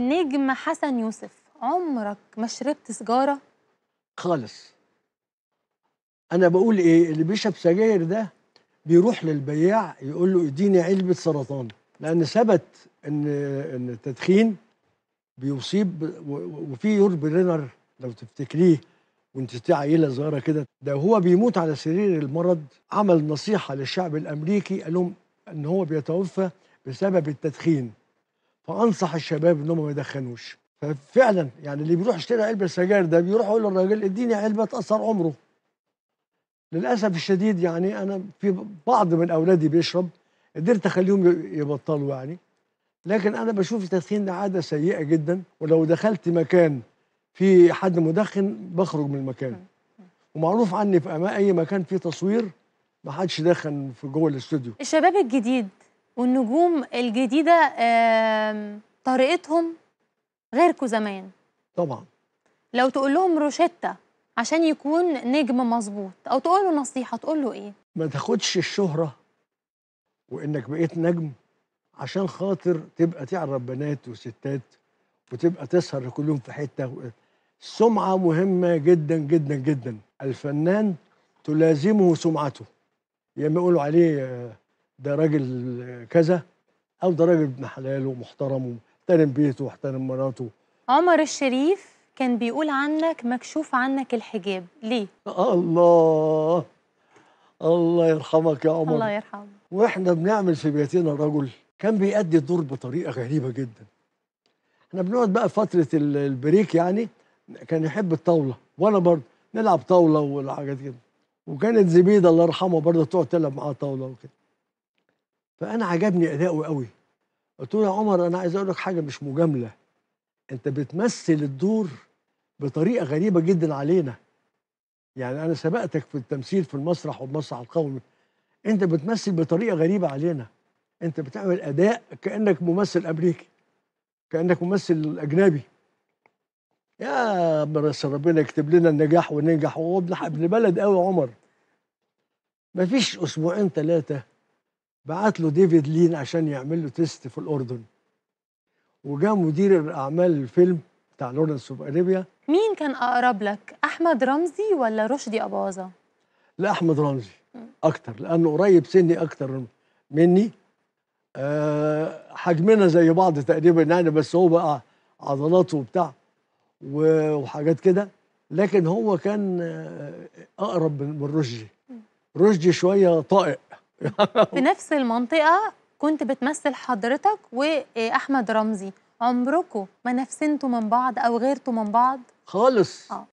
نجم حسن يوسف عمرك ما شربت سجاره خالص انا بقول ايه اللي بيشرب سجاير ده بيروح للبياع يقول له اديني علبه سرطان لان ثبت ان ان التدخين بيصيب وفي يور برينر لو تفتكريه وانت عيله صغيره كده ده هو بيموت على سرير المرض عمل نصيحه للشعب الامريكي قال لهم ان هو بيتوفى بسبب التدخين فانصح الشباب انهم ما يدخنوش ففعلا يعني اللي بيروح يشتري علبه سجاير ده بيروح يقول للراجل اديني علبه تاثر عمره للاسف الشديد يعني انا في بعض من اولادي بيشرب قدرت اخليهم يبطلوا يعني لكن انا بشوف التدخين ده عاده سيئه جدا ولو دخلت مكان في حد مدخن بخرج من المكان ومعروف عني في اي مكان فيه تصوير ما حدش دخن في جوه الاستوديو الشباب الجديد والنجوم الجديده طريقتهم غيركم زمان طبعا لو تقول لهم روشتة عشان يكون نجم مظبوط او تقول له نصيحه تقول له ايه ما تاخدش الشهره وانك بقيت نجم عشان خاطر تبقى تعرف بنات وستات وتبقى تسهر كل يوم في حته السمعه مهمه جدا جدا جدا الفنان تلازمه سمعته يا اما يقولوا عليه آه، ده راجل كذا او ده راجل ابن حلال ومحترم واحترم بيته واحترم مراته عمر الشريف كان بيقول عنك مكشوف عنك الحجاب ليه الله الله يرحمك يا عمر الله يرحمه واحنا بنعمل في بيتنا رجل كان بيأدي الدور بطريقه غريبه جدا احنا بنقعد بقى فتره البريك يعني كان يحب الطاوله وانا برضه نلعب طاوله والحاجات كده وكانت زبيده الله يرحمها برضه تقعد تلعب معاه طاوله وكده فانا عجبني اداؤه قوي قلت له يا عمر انا عايز اقول لك حاجه مش مجامله انت بتمثل الدور بطريقه غريبه جدا علينا يعني انا سبقتك في التمثيل في المسرح والمسرح القومي انت بتمثل بطريقه غريبه علينا انت بتعمل اداء كانك ممثل امريكي كانك ممثل اجنبي يا بس ربنا يكتب لنا النجاح وننجح وابن ابن بلد قوي عمر مفيش اسبوعين ثلاثه بعت له ديفيد لين عشان يعمل له تيست في الاردن وجاء مدير الاعمال الفيلم بتاع لورنس اوف اريبيا مين كان اقرب لك احمد رمزي ولا رشدي اباظه لا احمد رمزي اكتر لانه قريب سني اكتر مني أه حجمنا زي بعض تقريبا يعني بس هو بقى عضلاته وبتاع وحاجات كده لكن هو كان آه، اقرب من رشدي رشدي شويه طائق في نفس المنطقه كنت بتمثل حضرتك واحمد رمزي عمركم ما نفسنتوا من بعض او غيرتوا من بعض خالص آه.